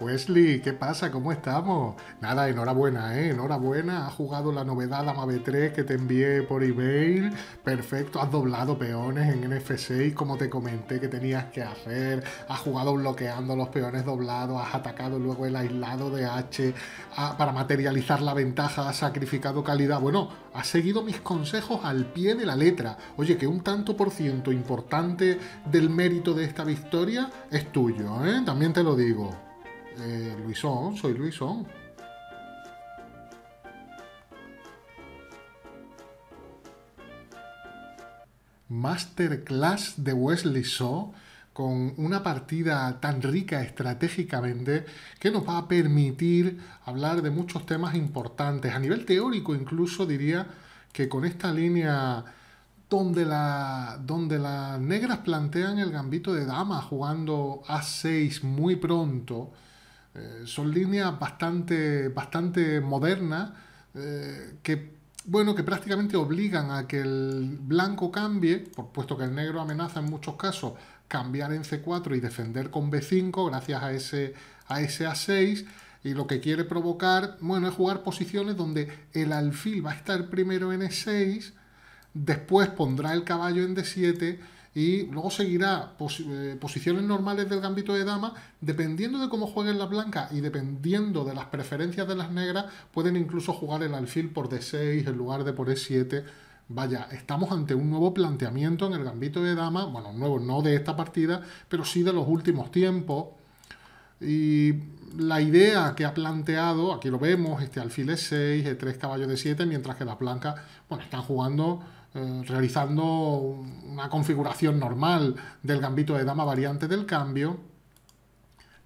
Wesley, ¿qué pasa? ¿Cómo estamos? Nada, enhorabuena, ¿eh? Enhorabuena, has jugado la novedad Amave 3 que te envié por email. Perfecto, has doblado peones en NF6 como te comenté que tenías que hacer. Has jugado bloqueando los peones doblados, has atacado luego el aislado de H para materializar la ventaja, has sacrificado calidad. Bueno, has seguido mis consejos al pie de la letra. Oye, que un tanto por ciento importante del mérito de esta victoria es tuyo, ¿eh? También te lo digo. Eh, Luisón, soy Luisón. Masterclass de Wesley So con una partida tan rica estratégicamente que nos va a permitir hablar de muchos temas importantes. A nivel teórico incluso diría que con esta línea donde, donde las negras plantean el gambito de dama jugando a6 muy pronto, eh, son líneas bastante, bastante modernas eh, que, bueno, que prácticamente obligan a que el blanco cambie, por, puesto que el negro amenaza en muchos casos cambiar en C4 y defender con B5 gracias a ese, a ese 6 y lo que quiere provocar, bueno, es jugar posiciones donde el alfil va a estar primero en E6, después pondrá el caballo en D7 y luego seguirá eh, posiciones normales del gambito de dama, dependiendo de cómo jueguen las blancas y dependiendo de las preferencias de las negras, pueden incluso jugar el alfil por D6 en lugar de por E7. Vaya, estamos ante un nuevo planteamiento en el gambito de dama, bueno, nuevo no de esta partida, pero sí de los últimos tiempos. Y la idea que ha planteado, aquí lo vemos, este alfil es 6, 3 caballos de 7, mientras que las blancas, bueno, están jugando eh, realizando una configuración normal del gambito de dama variante del cambio.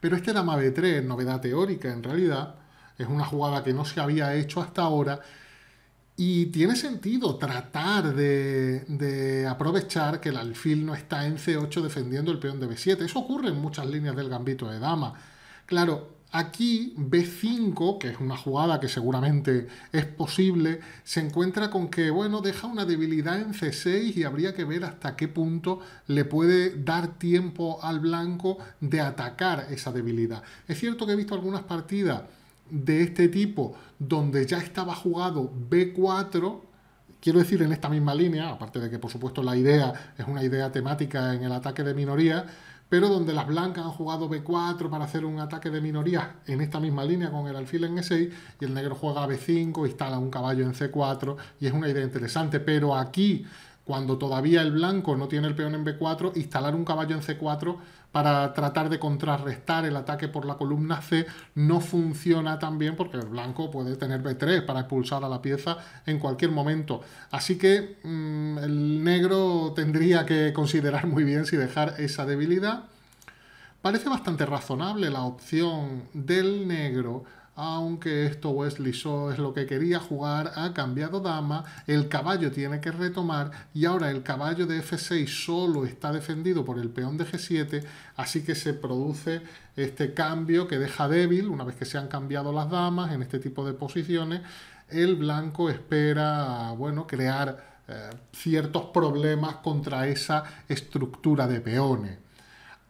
Pero este dama b3, novedad teórica en realidad, es una jugada que no se había hecho hasta ahora y tiene sentido tratar de, de, aprovechar que el alfil no está en C8 defendiendo el peón de B7. Eso ocurre en muchas líneas del gambito de dama. Claro, Aquí B5, que es una jugada que seguramente es posible, se encuentra con que, bueno, deja una debilidad en C6 y habría que ver hasta qué punto le puede dar tiempo al blanco de atacar esa debilidad. Es cierto que he visto algunas partidas de este tipo donde ya estaba jugado B4, quiero decir en esta misma línea, aparte de que por supuesto la idea es una idea temática en el ataque de minoría, pero donde las blancas han jugado B4 para hacer un ataque de minoría en esta misma línea con el alfil en E6 y el negro juega B5, instala un caballo en C4 y es una idea interesante, pero aquí cuando todavía el blanco no tiene el peón en B4, instalar un caballo en C4 para tratar de contrarrestar el ataque por la columna C, no funciona tan bien porque el blanco puede tener B3 para expulsar a la pieza en cualquier momento. Así que mm, el negro tendría que considerar muy bien si dejar esa debilidad. Parece bastante razonable la opción del negro aunque esto Wesley Liso es lo que quería jugar, ha cambiado dama, el caballo tiene que retomar y ahora el caballo de F6 solo está defendido por el peón de G7, así que se produce este cambio que deja débil, una vez que se han cambiado las damas en este tipo de posiciones, el blanco espera, bueno, crear eh, ciertos problemas contra esa estructura de peones.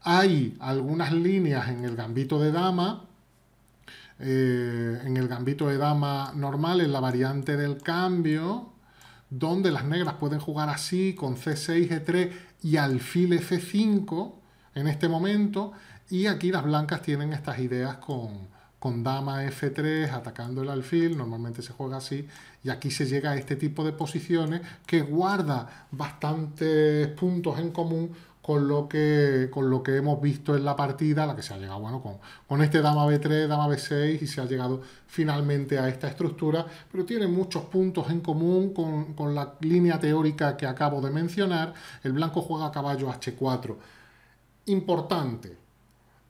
Hay algunas líneas en el gambito de dama eh, en el gambito de dama normal, en la variante del cambio, donde las negras pueden jugar así, con C6, E3 y alfil F5 en este momento, y aquí las blancas tienen estas ideas con, con dama F3 atacando el alfil, normalmente se juega así, y aquí se llega a este tipo de posiciones que guarda bastantes puntos en común con lo que, hemos visto en la partida, la que se ha llegado con, este dama B3, dama B6 y se ha llegado finalmente a esta estructura, pero tiene muchos puntos en común con, con la línea teórica que acabo de mencionar. El blanco juega caballo H4. Importante,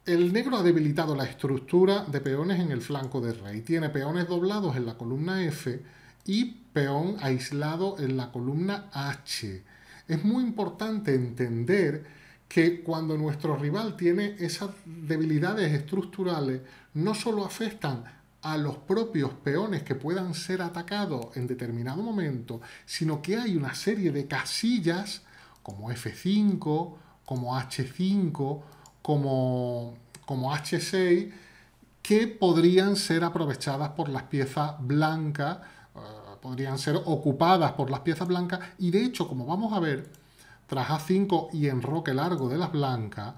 el negro ha debilitado la estructura de peones en el flanco de rey. Tiene peones doblados en la columna F y peón aislado en la columna H es muy importante entender que cuando nuestro rival tiene esas debilidades estructurales, no solo afectan a los propios peones que puedan ser atacados en determinado momento, sino que hay una serie de casillas como F5, como H5, como, como H6, que podrían ser aprovechadas por las piezas blancas eh, podrían ser ocupadas por las piezas blancas y de hecho, como vamos a ver, tras A5 y enroque largo de las blancas,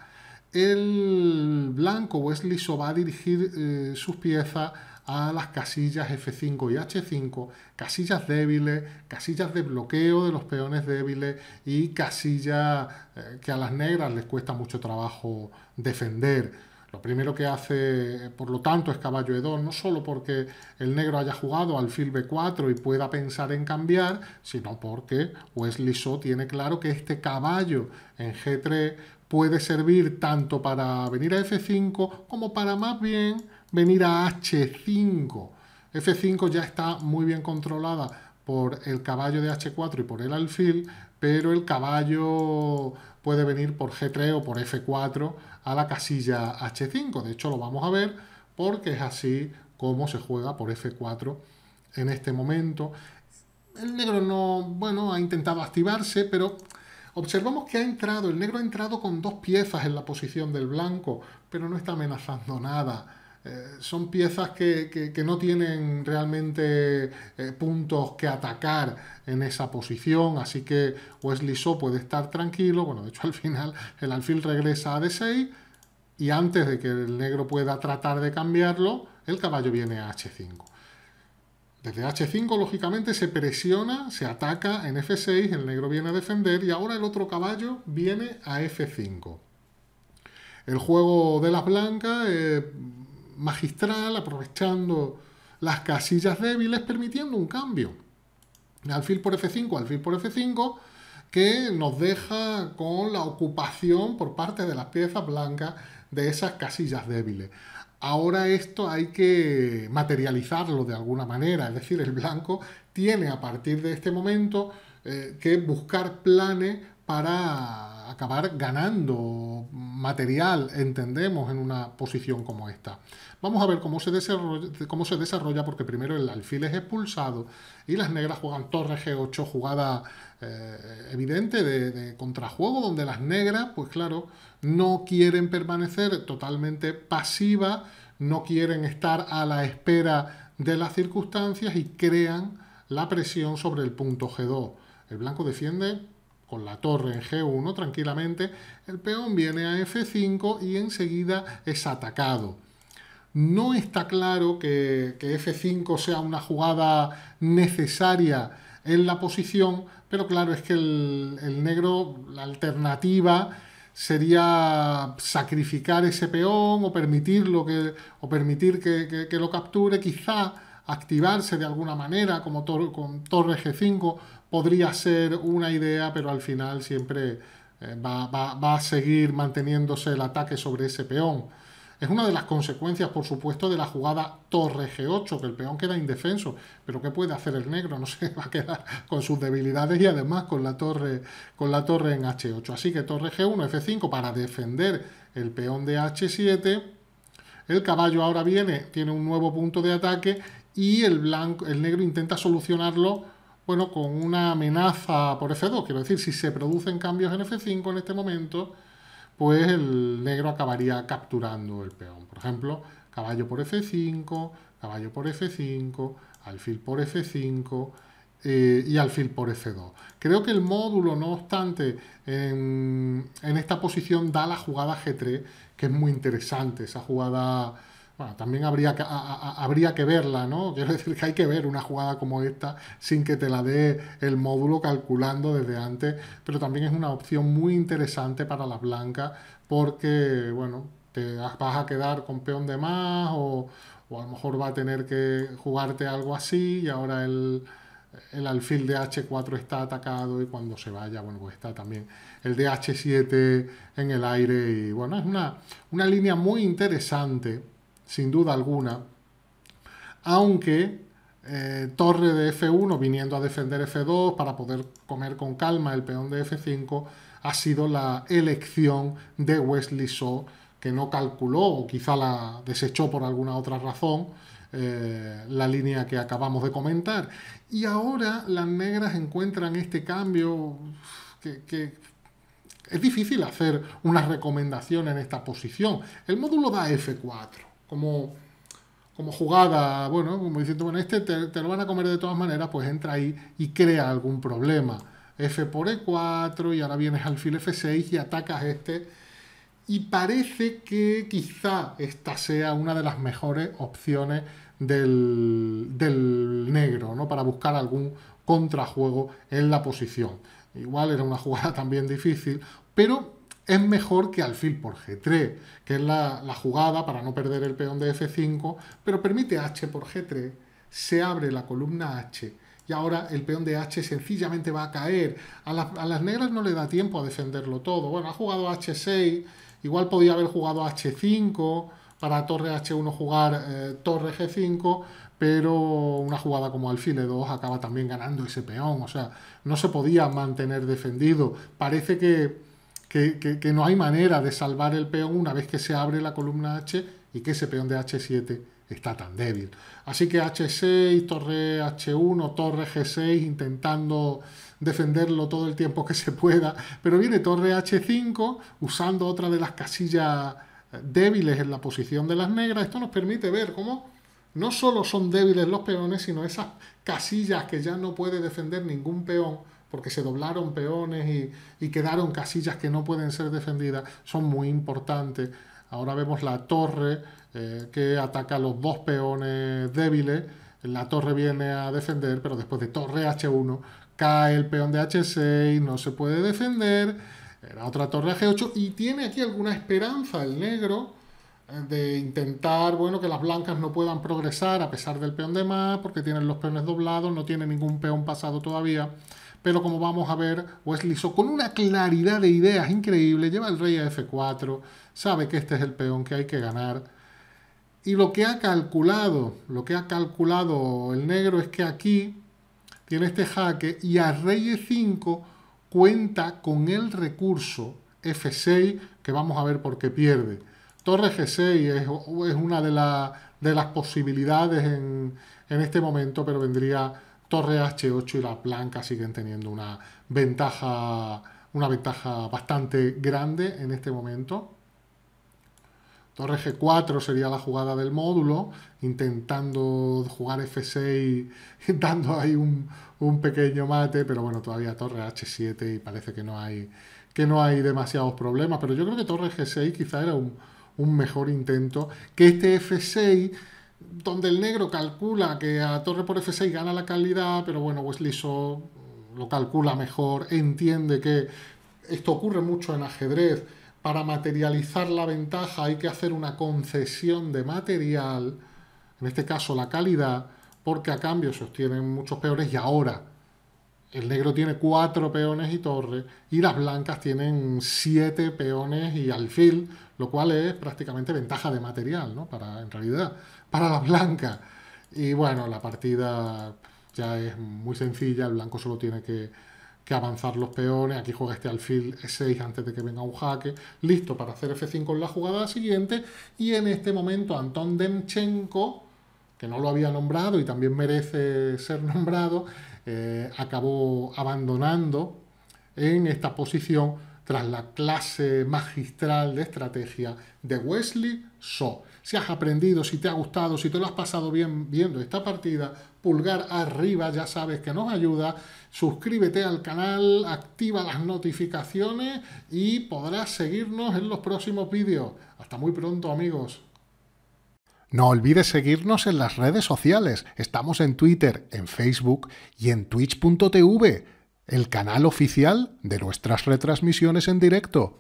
el blanco Wesley liso va a dirigir eh, sus piezas a las casillas F5 y H5, casillas débiles, casillas de bloqueo de los peones débiles y casillas eh, que a las negras les cuesta mucho trabajo defender. Lo primero que hace, por lo tanto, es caballo E2, no solo porque el negro haya jugado alfil B4 y pueda pensar en cambiar, sino porque Wesley So tiene claro que este caballo en G3 puede servir tanto para venir a F5 como para más bien venir a H5. F5 ya está muy bien controlada por el caballo de H4 y por el alfil, pero el caballo puede venir por G3 o por F4 a la casilla H5. De hecho, lo vamos a ver porque es así como se juega por F4 en este momento. El negro no, bueno, ha intentado activarse, pero observamos que ha entrado, el negro ha entrado con dos piezas en la posición del blanco, pero no está amenazando nada eh, son piezas que, no tienen realmente eh, puntos que atacar en esa posición, así que Wesley So puede estar tranquilo. Bueno, de hecho al final el alfil regresa a D6 y antes de que el negro pueda tratar de cambiarlo, el caballo viene a H5. Desde H5, lógicamente, se presiona, se ataca en F6, el negro viene a defender y ahora el otro caballo viene a F5. El juego de las blancas... Eh, magistral, aprovechando las casillas débiles, permitiendo un cambio. Alfil por F5, alfil por F5, que nos deja con la ocupación por parte de las piezas blancas de esas casillas débiles. Ahora esto hay que materializarlo de alguna manera, es decir, el blanco tiene a partir de este momento eh, que buscar planes para acabar ganando material, entendemos, en una posición como esta. Vamos a ver cómo se desarrolla, cómo se desarrolla porque primero el alfil es expulsado y las negras juegan torre G8, jugada eh, evidente de, de, contrajuego, donde las negras, pues claro, no quieren permanecer totalmente pasiva no quieren estar a la espera de las circunstancias y crean la presión sobre el punto G2. El blanco defiende con la torre en G1 tranquilamente, el peón viene a F5 y enseguida es atacado. No está claro que, F5 sea una jugada necesaria en la posición, pero claro, es que el, negro, la alternativa sería sacrificar ese peón o que, o permitir que lo capture, quizá activarse de alguna manera, como con torre G5, podría ser una idea, pero al final siempre eh, va, a seguir manteniéndose el ataque sobre ese peón. Es una de las consecuencias, por supuesto, de la jugada torre G8, que el peón queda indefenso. Pero ¿qué puede hacer el negro? No se va a quedar con sus debilidades y además con la torre, con la torre en H8. Así que torre G1, F5 para defender el peón de H7. El caballo ahora viene, tiene un nuevo punto de ataque y el, blanco, el negro intenta solucionarlo bueno, con una amenaza por F2. Quiero decir, si se producen cambios en F5 en este momento, pues el negro acabaría capturando el peón. Por ejemplo, caballo por F5, caballo por F5, alfil por F5 eh, y alfil por F2. Creo que el módulo, no obstante, en, en esta posición da la jugada G3, que es muy interesante, esa jugada también habría que, habría que verla, ¿no? Quiero decir que hay que ver una jugada como esta sin que te la dé el módulo calculando desde antes, pero también es una opción muy interesante para las blancas porque, bueno, te vas a quedar con peón de más o, a lo mejor va a tener que jugarte algo así y ahora el, alfil de H4 está atacado y cuando se vaya, bueno, pues está también el de H7 en el aire y bueno, es una, una línea muy interesante sin duda alguna, aunque eh, torre de F1 viniendo a defender F2 para poder comer con calma el peón de F5 ha sido la elección de Wesley Shaw que no calculó o quizá la desechó por alguna otra razón eh, la línea que acabamos de comentar. Y ahora las negras encuentran este cambio que es difícil hacer una recomendación en esta posición. El módulo da F4 como, como jugada, bueno, como diciendo, bueno, este te, lo van a comer de todas maneras, pues entra ahí y crea algún problema. F por E4 y ahora vienes al alfil F6 y atacas este. Y parece que quizá esta sea una de las mejores opciones del, del negro, ¿no? Para buscar algún contrajuego en la posición. Igual era una jugada también difícil, pero es mejor que alfil por G3, que es la, jugada para no perder el peón de F5, pero permite H por G3, se abre la columna H y ahora el peón de H sencillamente va a caer. A, las negras no le da tiempo a defenderlo todo. Bueno, ha jugado H6, igual podía haber jugado H5, para torre H1 jugar eh, torre G5, pero una jugada como alfil E2 acaba también ganando ese peón. O sea, no se podía mantener defendido. Parece que que, no hay manera de salvar el peón una vez que se abre la columna H y que ese peón de H7 está tan débil. Así que H6, torre H1, torre G6, intentando defenderlo todo el tiempo que se pueda, pero viene torre H5 usando otra de las casillas eh, débiles en la posición de las negras. Esto nos permite ver cómo no solo son débiles los peones, sino esas casillas que ya no puede defender ningún peón, porque se doblaron peones y, quedaron casillas que no pueden ser defendidas, son muy importantes. Ahora vemos la torre eh, que ataca a los dos peones débiles. La torre viene a defender, pero después de torre H1 cae el peón de H6, no se puede defender. la otra torre G8 y tiene aquí alguna esperanza el negro eh, de intentar, bueno, que las blancas no puedan progresar a pesar del peón de más, porque tienen los peones doblados, no tiene ningún peón pasado todavía pero como vamos a ver, Wesley hizo con una claridad de ideas increíble, lleva el rey a F4, sabe que este es el peón que hay que ganar. Y lo que ha calculado, lo que ha calculado el negro es que aquí tiene este jaque y a rey E5 cuenta con el recurso F6, que vamos a ver por qué pierde. Torre G6 es, una de, las posibilidades en este momento, pero vendría torre H8 y la blanca siguen teniendo una ventaja, una ventaja bastante grande en este momento. Torre G4 sería la jugada del módulo, intentando jugar F6, dando ahí un, pequeño mate, pero bueno, todavía Torre H7 y parece que no hay, que no hay demasiados problemas. Pero yo creo que Torre G6 quizá era un, un mejor intento que este F6 donde el negro calcula que a torre por F6 gana la calidad, pero bueno, Wesley mm, lo calcula mejor, entiende que esto ocurre mucho en ajedrez. Para materializar la ventaja hay que hacer una concesión de material, en este caso la calidad, porque a cambio se obtienen muchos peores y ahora el negro tiene cuatro peones y torre y las blancas tienen siete peones y alfil, lo cual es prácticamente ventaja de material, ¿no? Para, en realidad, para la blanca. Y bueno, la partida ya es muy sencilla, el blanco solo tiene que, avanzar los peones, aquí juega este alfil E6 antes de que venga un jaque, listo para hacer F5 en la jugada siguiente, y en este momento Anton Demchenko, que no lo había nombrado y también merece ser nombrado, eh, acabó abandonando en esta posición tras la clase magistral de estrategia de Wesley So si has aprendido, si te ha gustado, si te lo has pasado bien viendo esta partida, pulgar arriba, ya sabes que nos ayuda, suscríbete al canal, activa las notificaciones y podrás seguirnos en los próximos vídeos. Hasta muy pronto amigos. No olvides seguirnos en las redes sociales. Estamos en Twitter, en Facebook y en twitch.tv, el canal oficial de nuestras retransmisiones en directo.